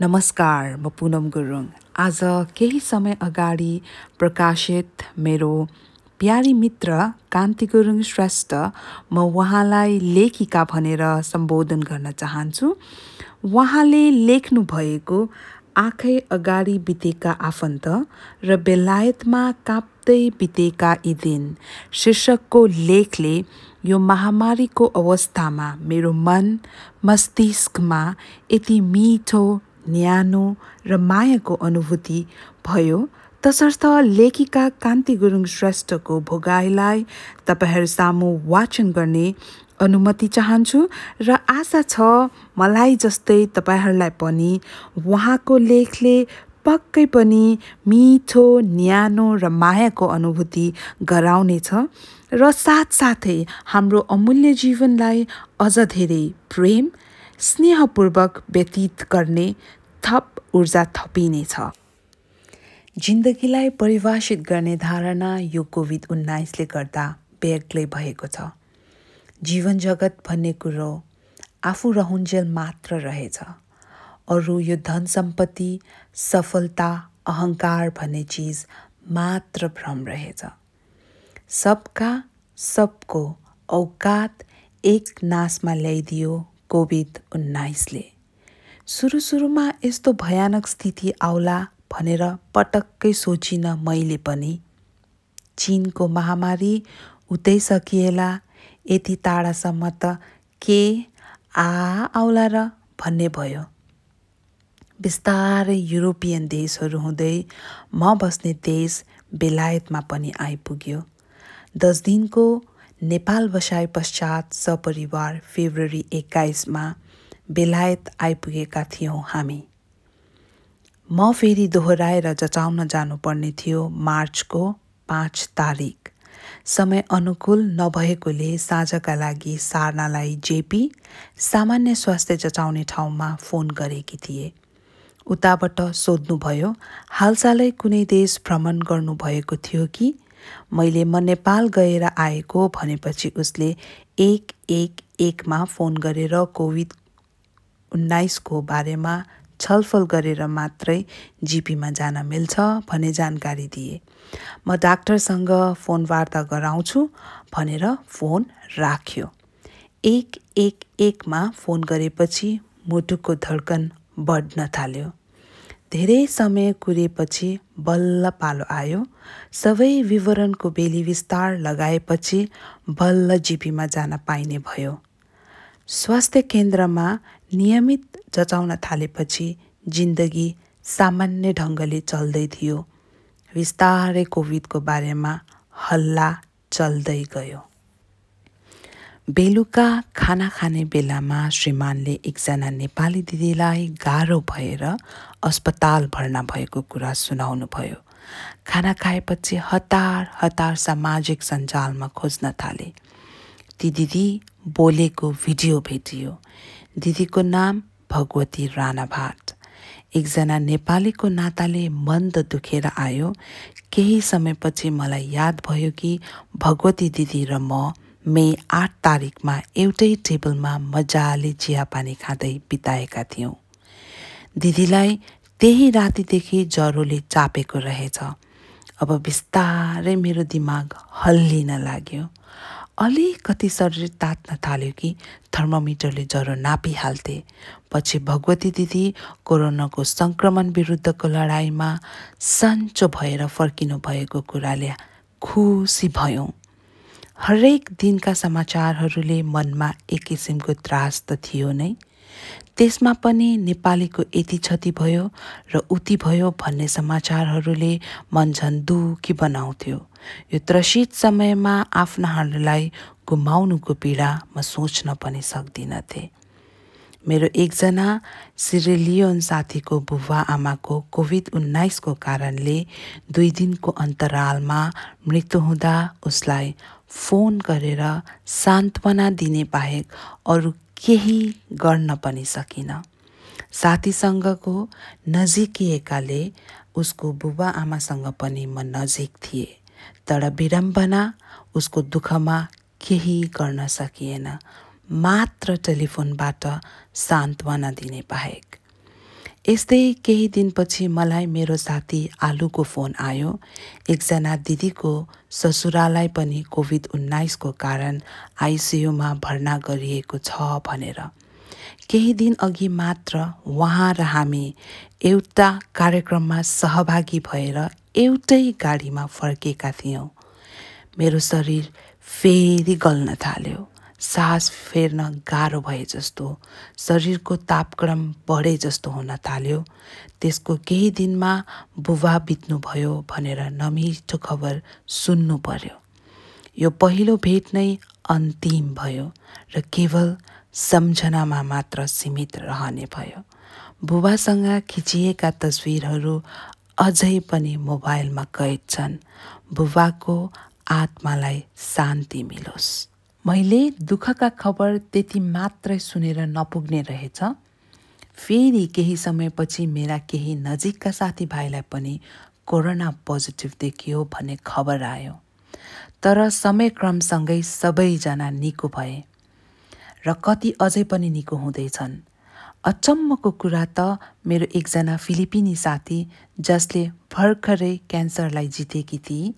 नमस्कार म पुनम गुरुङ आज केही समय अगाडि प्रकाशित मेरो प्यारी मित्र कान्ति गुरुङ श्रेष्ठ म उहाँलाई लेखिका भनेर सम्बोधन गर्न चाहन्छु उहाँले लेख्नु भएको आँखै अगाडि बितेका आफन्त र बेलायतमा काप्दै बितेका यी दिन शीर्षकको लेखले यो महामारीको अवस्थामा मेरो मन मस्तिष्कमा यति मिठो न्यानो र मायाको अनुभूति भयो तसर्थ लेखिका कान्ति गुरुङ श्रेष्ठको भोगाईलाई तपाईँहरू सामु वाचन गर्ने अनुमति चाहन्छु र आशा छ मलाई जस्तै तपाईँहरूलाई पनि उहाँको लेखले पक्कै पनि मिठो न्यानो र मायाको अनुभूति गराउनेछ र साथसाथै हाम्रो अमूल्य जीवनलाई अझ धेरै प्रेम स्नेहपूर्वक व्यतीत गर्ने थप ऊर्जा थपिनेछ जिन्दगीलाई परिभाषित गर्ने धारणा यो कोभिड उन्नाइसले गर्दा बेग्लै भएको छ जीवन जगत भन्ने कुरो आफू रहन्जेल मात्र रहेछ अरू यो धन सम्पत्ति सफलता अहङ्कार भन्ने चिज मात्र भ्रम रहेछ सबका सबको औकात एक नासमा ल्याइदियो कोभिड उन्नाइसले सुरु सुरुमा यस्तो भयानक स्थिति आउला भनेर पटक्कै सोचिनँ मैले पनि चिनको महामारी उतै सकिएला यति टाढासम्म त के आ आउला र भन्ने भयो बिस्तारै युरोपियन देशहरू हुँदै म बस्ने देश बेलायतमा पनि आइपुग्यो दस दिनको नेपाल बसाए पश्चात सपरिवार फेब्रुअरी एक्काइसमा बेलायत आइपुगेका थियौँ हामी म फेरि दोहोऱ्याएर जचाउन जानुपर्ने थियो मार्चको पाँच तारिक समय अनुकूल नभएकोले साँझका लागि सार्नालाई जेपी सामान्य स्वास्थ्य जचाउने ठाउँमा फोन गरेकी थिए उताबाट सोध्नुभयो हालसालै कुनै देश भ्रमण गर्नुभएको थियो कि मैले म नेपाल गएर आएको भनेपछि उसले एक एक एकमा फोन गरेर कोभिड उन्नाइसको बारेमा छलफल गरेर मात्रै जिपीमा जान मिल्छ भन्ने जानकारी दिए म डाक्टरसँग फोन वार्ता गराउँछु भनेर फोन राख्यो एक एक एकमा फोन गरेपछि मुटुको धड्कन बढ्न थाल्यो धेरै समय कुरेपछि बल्ल पालो आयो सबै विवरणको बेली विस्तार लगाएपछि बल्ल जिपीमा जान पाइने भयो स्वास्थ्य केन्द्रमा नियमित जचाउन थालेपछि जिन्दगी सामान्य ढङ्गले चल्दै थियो बिस्तारै कोभिडको बारेमा हल्ला चल्दै गयो बेलुका खाना खाने बेलामा श्रीमानले एकजना नेपाली दिदीलाई गाह्रो भएर अस्पताल भर्ना भएको कुरा सुनाउनुभयो खाना खाएपछि हतार हतार सामाजिक सञ्जालमा खोज्न थाले ती दिदी बोलेको भिडियो भेटियो दिदीको नाम भगवती राणा भाट एकजना नेपालीको नाताले मन त दुखेर आयो केही समयपछि मलाई याद भयो कि भगवती दिदी र म मे आठ तारिकमा एउटै टेबलमा मजाले चियापानी खाँदै बिताएका थियौँ दिदीलाई त्यही रातिदेखि ज्वरोले चापेको रहेछ अब बिस्तारै मेरो दिमाग हल्लिन लाग्यो अलिकति शरीर तात्न थाल्यो कि थर्मोमिटरले ज्वरो नापिहाल्थे पछि भगवती दिदी कोरोनाको सङ्क्रमण विरुद्धको लडाइँमा सन्चो भएर फर्किनु भएको कुराले खुसी भयौँ हरेक दिनका समाचारहरूले मनमा एक किसिमको त्रास त थियो नै त्यसमा पनि नेपालीको यति क्षति भयो र उति भयो भन्ने समाचारहरूले मन झन् दुःखी बनाउँथ्यो यो त्रसित समयमा आफ्नाहरूलाई गुमाउनुको पीडा म सोच्न पनि सक्दिनथेँ मेरो एकजना सिरेलियोन साथीको बुबा आमाको कोभिड उन्नाइसको कारणले दुई दिनको अन्तरालमा मृत्यु हुँदा उसलाई फोन गरेर सान्त्वना दिने बाहेक अरू केही गर्न पनि सकिनँ साथीसँगको नजिकिएकाले उसको बुबा आमासँग पनि म नजिक थिएँ तर विडम्बना उसको दुःखमा केही गर्न सकिएन मात्र टेलिफोनबाट सान्त्वना दिने बाहेक यस्तै केही दिनपछि मलाई मेरो साथी आलुको फोन आयो एकजना दिदीको ससुरालाई पनि कोभिड उन्नाइसको कारण आइसियुमा भर्ना गरिएको छ भनेर केही दिन अघि मात्र उहाँ र हामी एउटा कार्यक्रममा सहभागी भएर एउटै गाडीमा फर्केका थियौँ मेरो शरीर फेरि गल्न थाल्यो सास फेर्न गाह्रो भए जस्तो शरीरको तापक्रम बढे जस्तो हुन थाल्यो त्यसको केही दिनमा बुबा बित्नुभयो भनेर नमिठो खबर सुन्नु पर्यो यो पहिलो भेट नै अन्तिम भयो र केवल सम्झनामा मात्र सीमित रहने भयो बुबासँग खिचिएका तस्विरहरू अझै पनि मोबाइलमा कैद छन् बुबाको आत्मालाई शान्ति मिलोस् मैले दुःखका खबर त्यति मात्रै सुनेर नपुग्ने रहेछ फेरि केही समयपछि मेरा केही नजिकका साथीभाइलाई पनि कोरोना पोजिटिभ देखियो भन्ने खबर आयो तर समयक्रमसँगै सबैजना निको भए र कति अझै पनि निको हुँदैछन् अचम्मको कुरा त मेरो एकजना फिलिपिनी साथी जसले भर्खरै क्यान्सरलाई जितेकी थिए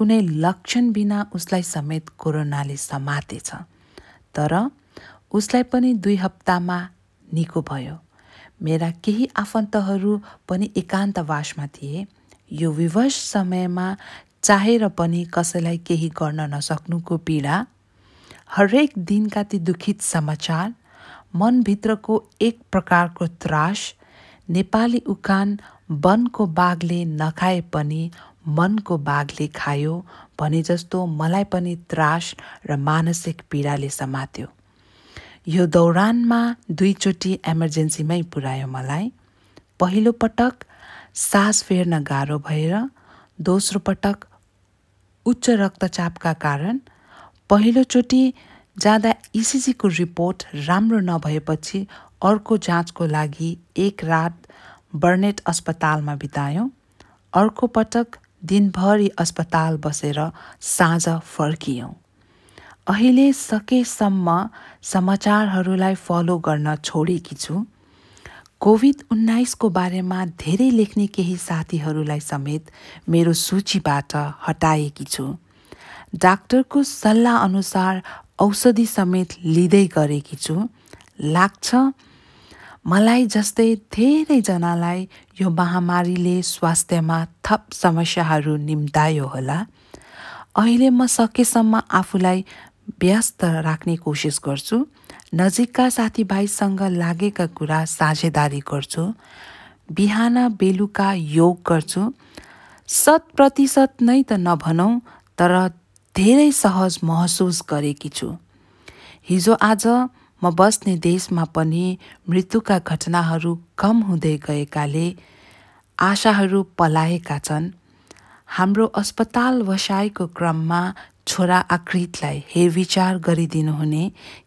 कुनै लक्षण बिना उसलाई समेत कोरोनाले समातेछ तर उसलाई पनि दुई हप्तामा निको भयो मेरा केही आफन्तहरू पनि एकान्तवासमा थिए यो विवश समयमा चाहेर पनि कसैलाई केही गर्न नसक्नुको पीडा हरेक दिनका ती दुखित समाचार मनभित्रको एक प्रकारको त्रास नेपाली उकान वनको बाघले नखाए पनि मनको बाघले खायो भने जस्तो मलाई पनि त्रास र मानसिक पीडाले समात्यो यो दौरानमा दुईचोटि इमर्जेन्सीमै पुर्यायो मलाई पहिलो पटक सास फेर्न गाह्रो भएर दोस्रो पटक उच्च रक्तचापका कारण पहिलोचोटि जाँदा इसिजीको रिपोर्ट राम्रो नभएपछि अर्को जाँचको लागि एक रात बर्नेट अस्पतालमा बितायौँ अर्को पटक दिनभरि अस्पताल बसेर साँझ फर्कियौँ अहिले सकेसम्म समाचारहरूलाई फलो गर्न छोडेकी छु कोभिड उन्नाइसको बारेमा धेरै लेख्ने केही साथीहरूलाई समेत मेरो सूचीबाट हटाएकी छु डाक्टरको सल्लाह अनुसार औषधि समेत लिँदै गरेकी छु लाग्छ मलाई जस्तै धेरैजनालाई यो महामारीले स्वास्थ्यमा थप समस्याहरू निम्तायो होला अहिले म सकेसम्म आफूलाई व्यस्त राख्ने कोसिस गर्छु नजिकका साथीभाइसँग लागेका कुरा साझेदारी गर्छु बिहान बेलुका योग गर्छु शत प्रतिशत नै त नभनौँ तर धेरै सहज महसुस गरेकी छु हिजो आज म बस्ने देशमा पनि मृत्युका घटनाहरू कम हुँदै गएकाले आशाहरू पलाएका छन् हाम्रो अस्पताल बसाएको क्रममा छोरा आकृतलाई हेरविचार गरिदिनुहुने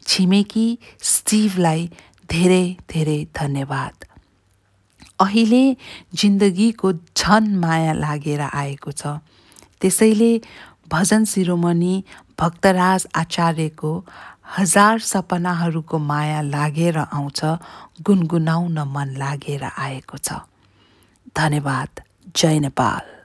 छिमेकी स्टिभलाई धेरै धेरै धन्यवाद अहिले जिन्दगीको झन माया लागेर आएको छ त्यसैले भजन शिरोमणि भक्तराज आचार्यको हजार सपनाहरूको माया लागेर आउँछ गुनगुनाउन मन लागेर आएको छ धन्यवाद जय नेपाल